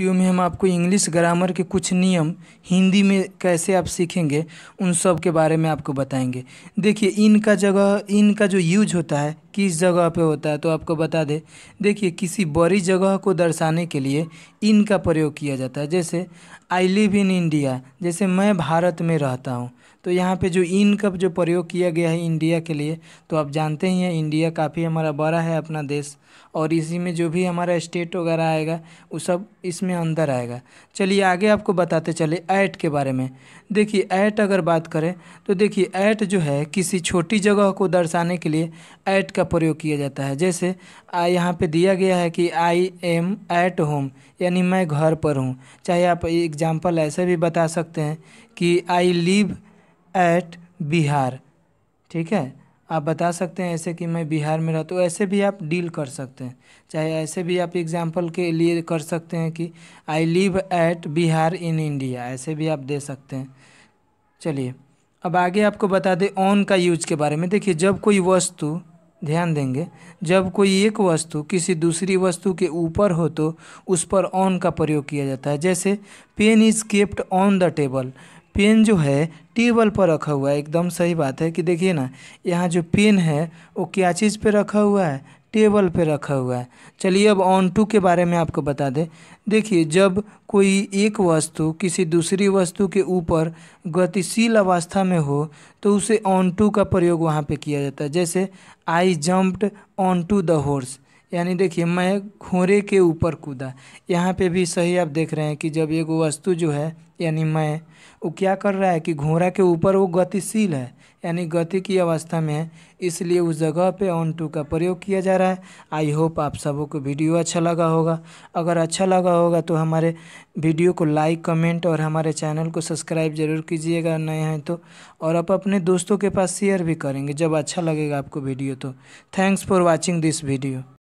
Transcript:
video में हम आपको इंग्लिश ग्रामर के कुछ नियम हिंदी में कैसे आप सीखेंगे उन सब के बारे में आपको बताएंगे देखिए इन का जगह इन का जो यूज होता है किस जगह पे होता है तो आपको बता दें देखिए किसी बड़ी जगह को दर्शाने के लिए इनका प्रयोग किया जाता है जैसे आई लिव इन इंडिया जैसे मैं भारत में रहता हूँ तो यहाँ पे जो इन का जो प्रयोग किया गया है इंडिया के लिए तो आप जानते ही हैं इंडिया काफ़ी हमारा बड़ा है अपना देश और इसी में जो भी हमारा स्टेट वगैरह आएगा वो सब इसमें अंदर आएगा चलिए आगे आपको बताते चले ऐट के बारे में देखिए ऐट अगर बात करें तो देखिए ऐट जो है किसी छोटी जगह को दर्शाने के लिए ऐट का प्रयोग किया जाता है जैसे आ यहाँ पे दिया गया है कि आई एम एट होम यानी मैं घर पर हूँ चाहे आप एग्जाम्पल ऐसे भी बता सकते हैं कि आई लिव एट बिहार ठीक है आप बता सकते हैं ऐसे कि मैं बिहार में रहता हूँ ऐसे भी आप डील कर सकते हैं चाहे ऐसे भी आप एग्जाम्पल के लिए कर सकते हैं कि I live at Bihar in India ऐसे भी आप दे सकते हैं चलिए अब आगे आपको बता दें ऑन का यूज के बारे में देखिए जब कोई वस्तु ध्यान देंगे जब कोई एक वस्तु किसी दूसरी वस्तु के ऊपर हो तो उस पर ऑन का प्रयोग किया जाता है जैसे pen is kept on the table pen जो है टेबल पर रखा हुआ है एकदम सही बात है कि देखिए ना यहाँ जो पेन है वो क्या चीज़ पे रखा हुआ है टेबल पे रखा हुआ है चलिए अब ऑन टू के बारे में आपको बता दें देखिए जब कोई एक वस्तु किसी दूसरी वस्तु के ऊपर गतिशील अवस्था में हो तो उसे ऑन टू का प्रयोग वहाँ पे किया जाता है जैसे I jumped on to the horse यानी देखिए मैं घोड़े के ऊपर कूदा यहाँ पे भी सही आप देख रहे हैं कि जब एक वस्तु जो है यानी मैं वो क्या कर रहा है कि घोड़ा के ऊपर वो गतिशील है यानी गति की अवस्था में है इसलिए उस जगह पे ऑन टू का प्रयोग किया जा रहा है आई होप आप सबों को वीडियो अच्छा लगा होगा अगर अच्छा लगा होगा तो हमारे वीडियो को लाइक कमेंट और हमारे चैनल को सब्सक्राइब जरूर कीजिएगा नए हैं तो और आप अपने दोस्तों के पास शेयर भी करेंगे जब अच्छा लगेगा आपको वीडियो तो thanks for watching this video